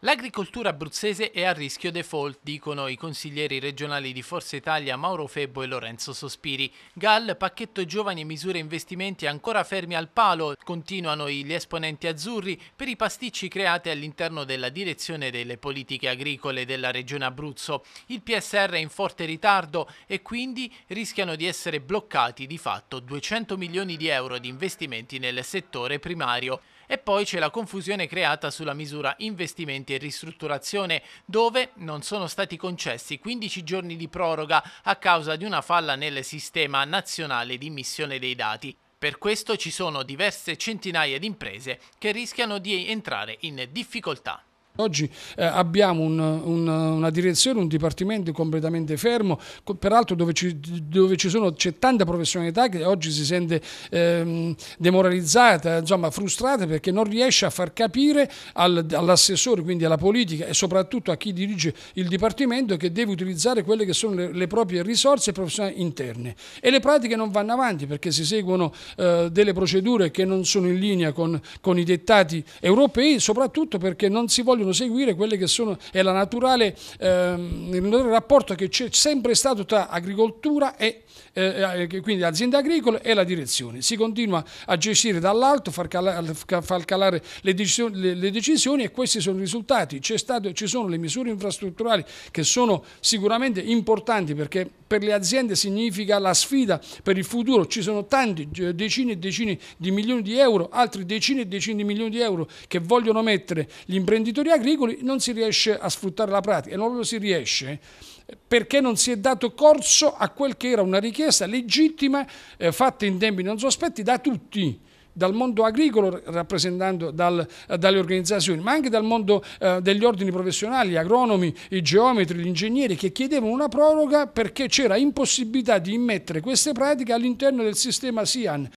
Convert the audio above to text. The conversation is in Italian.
L'agricoltura abruzzese è a rischio default, dicono i consiglieri regionali di Forza Italia Mauro Febbo e Lorenzo Sospiri. Gal, pacchetto giovani e misure investimenti ancora fermi al palo, continuano gli esponenti azzurri per i pasticci creati all'interno della direzione delle politiche agricole della regione Abruzzo. Il PSR è in forte ritardo e quindi rischiano di essere bloccati di fatto 200 milioni di euro di investimenti nel settore primario. E poi c'è la confusione creata sulla misura investimenti e ristrutturazione, dove non sono stati concessi 15 giorni di proroga a causa di una falla nel sistema nazionale di missione dei dati. Per questo ci sono diverse centinaia di imprese che rischiano di entrare in difficoltà. Oggi eh, abbiamo un, un, una direzione, un dipartimento completamente fermo, peraltro dove ci, dove ci sono c'è tanta professionalità che oggi si sente ehm, demoralizzata, insomma frustrata perché non riesce a far capire al, all'assessore, quindi alla politica e soprattutto a chi dirige il dipartimento che deve utilizzare quelle che sono le, le proprie risorse professionali interne. E le pratiche non vanno avanti perché si seguono eh, delle procedure che non sono in linea con, con i dettati europei, soprattutto perché non si vogliono possono seguire quelle che sono, è la naturale, ehm, il rapporto che c'è sempre stato tra agricoltura e eh, eh quindi aziende agricole e la direzione. Si continua a gestire dall'alto, far calare, far calare le, decisioni, le, le, decisioni, e questi sono i risultati. Stato, ci sono le misure infrastrutturali che sono sicuramente importanti perché per le aziende significa la sfida per il futuro. Ci sono tanti, eh, decine e decine di milioni di euro, altri decine e decine di milioni di euro che vogliono mettere gli imprenditori agricoli, non si riesce a sfruttare la pratica e non lo si riesce perché non si è dato corso a quel che era una richiesta legittima eh, fatta in tempi non sospetti da tutti dal mondo agricolo rappresentando dal, eh, dalle organizzazioni, ma anche dal mondo eh, degli ordini professionali, gli agronomi, i geometri, gli ingegneri che chiedevano una proroga perché c'era impossibilità di immettere queste pratiche all'interno del sistema SIAN